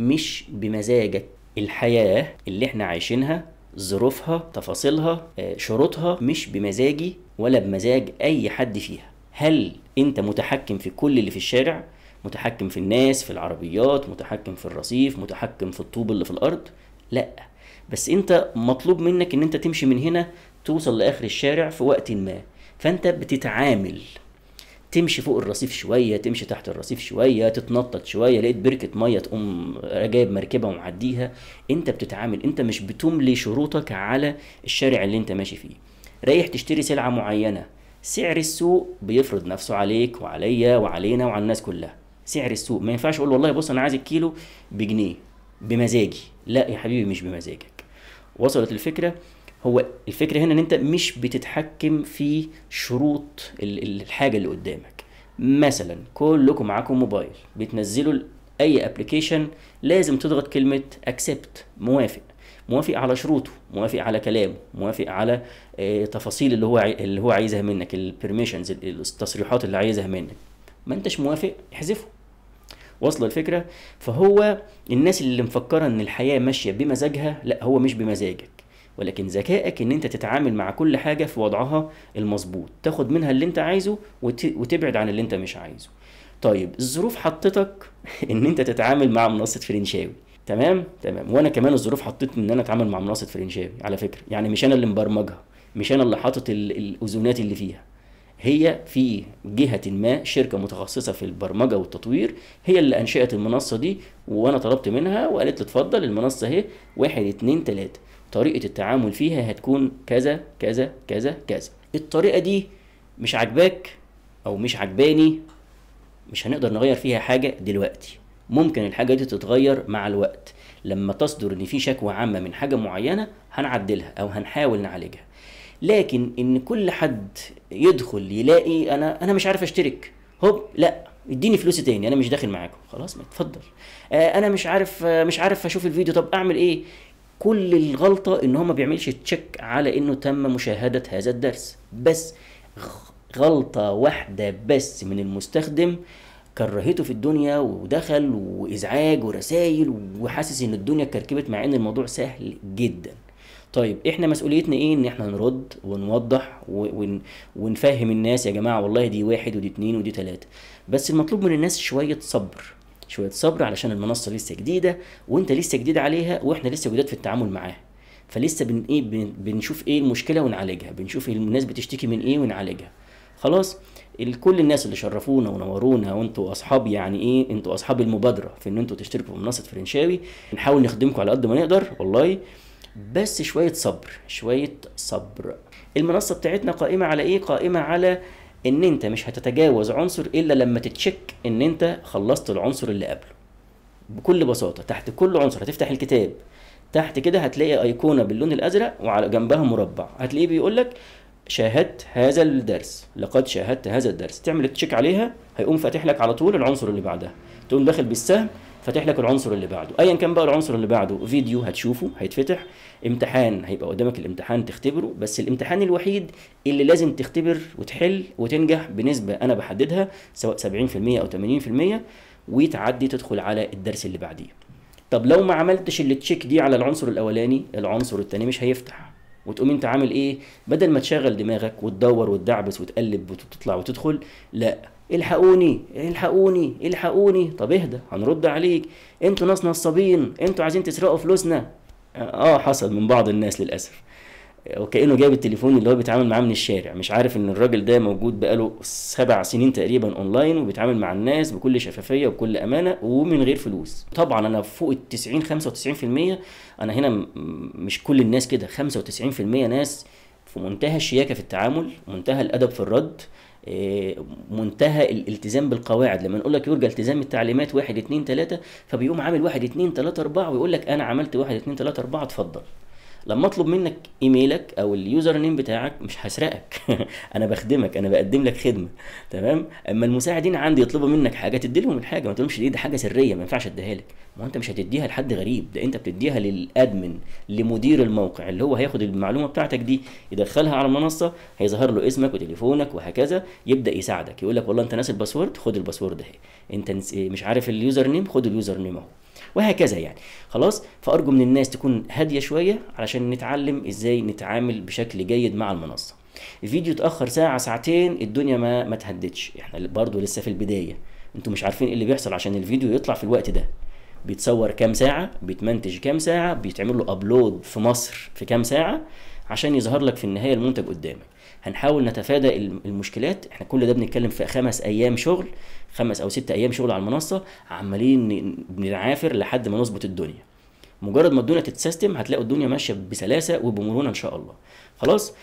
مش بمزاجك الحياة اللي احنا عايشينها ظروفها تفاصيلها آه، شروطها مش بمزاجي ولا بمزاج اي حد فيها هل انت متحكم في كل اللي في الشارع متحكم في الناس في العربيات متحكم في الرصيف متحكم في الطوب اللي في الارض لا بس انت مطلوب منك ان انت تمشي من هنا توصل لاخر الشارع في وقت ما فانت بتتعامل تمشي فوق الرصيف شويه تمشي تحت الرصيف شويه تتنطط شويه لقيت بركه ميه تقوم جايب مركبه ومعديها انت بتتعامل انت مش بتملي شروطك على الشارع اللي انت ماشي فيه رايح تشتري سلعه معينه سعر السوق بيفرض نفسه عليك وعليا وعلينا وعلى الناس كلها سعر السوق ما ينفعش اقول والله بص انا عايز الكيلو بجنيه بمزاجي لا يا حبيبي مش بمزاجك وصلت الفكره هو الفكرة هنا ان انت مش بتتحكم في شروط الحاجة اللي قدامك مثلا كلكم معاكم موبايل بتنزلوا اي ابلكيشن لازم تضغط كلمة اكسبت موافق موافق على شروطه موافق على كلامه موافق على آه، تفاصيل اللي هو اللي هو عايزها منك البرميشنز التصريحات اللي عايزها منك ما انتش موافق احذفه واصله الفكره فهو الناس اللي مفكره ان الحياه ماشيه بمزاجها لا هو مش بمزاجك ولكن ذكائك ان انت تتعامل مع كل حاجه في وضعها المظبوط تاخد منها اللي انت عايزه وتبعد عن اللي انت مش عايزه طيب الظروف حطتك ان انت تتعامل مع منصه فرنشاوي تمام تمام وانا كمان الظروف حطتني ان انا اتعامل مع منصه فرنشاوي على فكره يعني مش انا اللي مبرمجها مش انا اللي حاطط الاذونات اللي فيها هي في جهة ما شركة متخصصة في البرمجة والتطوير هي اللي أنشأت المنصة دي وأنا طلبت منها وقالت لي اتفضل المنصة أهي واحد اتنين تلاتة طريقة التعامل فيها هتكون كذا كذا كذا كذا الطريقة دي مش عاجباك أو مش عجباني مش هنقدر نغير فيها حاجة دلوقتي ممكن الحاجة دي تتغير مع الوقت لما تصدر إن في شكوى عامة من حاجة معينة هنعدلها أو هنحاول نعالجها لكن ان كل حد يدخل يلاقي انا انا مش عارف اشترك هوب لا اديني فلوسي تاني انا مش داخل معاكم خلاص ما اتفضل آه انا مش عارف آه مش عارف اشوف الفيديو طب اعمل ايه كل الغلطه ان هو ما بيعملش تشيك على انه تم مشاهده هذا الدرس بس غلطه واحده بس من المستخدم كرهته في الدنيا ودخل وازعاج ورسايل وحاسس ان الدنيا كركبت مع ان الموضوع سهل جدا طيب احنا مسؤوليتنا ايه ان احنا نرد ونوضح ون... ونفهم الناس يا جماعه والله دي واحد ودي اتنين ودي تلاته بس المطلوب من الناس شويه صبر شويه صبر علشان المنصه لسه جديده وانت لسه جديد عليها واحنا لسه جداد في التعامل معاها فلسه بن ايه بن... بنشوف ايه المشكله ونعالجها بنشوف الناس بتشتكي من ايه ونعالجها خلاص كل الناس اللي شرفونا ونورونا وانتوا اصحاب يعني ايه انتوا اصحاب المبادره في ان انتوا تشتركوا في منصه فرنشاوي نحاول نخدمكم على قد ما نقدر والله بس شويه صبر شويه صبر المنصه بتاعتنا قائمه على ايه قائمه على ان انت مش هتتجاوز عنصر الا لما تتشك ان انت خلصت العنصر اللي قبله بكل بساطه تحت كل عنصر هتفتح الكتاب تحت كده هتلاقي ايقونه باللون الازرق وعلى جنبها مربع هتلاقيه بيقول لك شاهدت هذا الدرس لقد شاهدت هذا الدرس تعمل تشيك عليها هيقوم فاتح لك على طول العنصر اللي بعدها تقوم داخل بالسهم فاتح لك العنصر اللي بعده ايا كان بقى العنصر اللي بعده فيديو هتشوفه هيتفتح امتحان هيبقى قدامك الامتحان تختبره بس الامتحان الوحيد اللي لازم تختبر وتحل وتنجح بنسبه انا بحددها سواء 70% او 80% وتعدي تدخل على الدرس اللي بعديه طب لو ما عملتش التشيك دي على العنصر الاولاني العنصر الثاني مش هيفتح وتقوم انت عامل ايه بدل ما تشغل دماغك وتدور وتدعبس وتقلب وتطلع وتدخل لا الحقوني الحقوني الحقوني طب اهدى هنرد عليك انتوا ناس نصابين انتوا عايزين تسرقوا فلوسنا اه حصل من بعض الناس للاسف وكانه جايب التليفون اللي هو بيتعامل معاه من الشارع مش عارف ان الراجل ده موجود بقاله سبع سنين تقريبا اونلاين وبيتعامل مع الناس بكل شفافيه وبكل امانه ومن غير فلوس طبعا انا فوق ال 90 95% انا هنا مش كل الناس كده 95% ناس في منتهى الشياكه في التعامل منتهى الادب في الرد آه، منتهى الالتزام بالقواعد لما نقول لك يرجى التزام التعليمات 1 2 3 فبيقوم عامل 1 2 3 4 ويقول لك انا عملت 1 2 3 4 اتفضل لما اطلب منك ايميلك او اليوزر نيم بتاعك مش هسرقك انا بخدمك انا بقدم لك خدمه تمام اما المساعدين عندي يطلبوا منك حاجه تدي لهم الحاجه ما تقولهمش دي حاجه سريه ما ينفعش اديها لك ما انت مش هتديها لحد غريب ده انت بتديها للادمن لمدير الموقع اللي هو هياخد المعلومه بتاعتك دي يدخلها على المنصه هيظهر له اسمك وتليفونك وهكذا يبدا يساعدك يقول لك والله انت ناسي الباسورد خد الباسورد اهي انت مش عارف اليوزر نيم خد اليوزر نيم اهو وهكذا يعني خلاص فارجو من الناس تكون هاديه شويه علشان نتعلم ازاي نتعامل بشكل جيد مع المنصه الفيديو اتاخر ساعه ساعتين الدنيا ما ما تهدتش احنا برضو لسه في البدايه انتوا مش عارفين ايه اللي بيحصل عشان الفيديو يطلع في الوقت ده بيتصور كام ساعه بيتمنتج كام ساعه بيتعمل له ابلود في مصر في كام ساعه عشان يظهر لك في النهايه المنتج قدامك هنحاول نتفادى المشكلات احنا كل ده بنتكلم في خمس ايام شغل خمس او ست ايام شغل على المنصه عمالين بنعافر لحد ما نظبط الدنيا مجرد ما الدنيا تتسيستم هتلاقوا الدنيا ماشيه بسلاسه وبمرونه ان شاء الله خلاص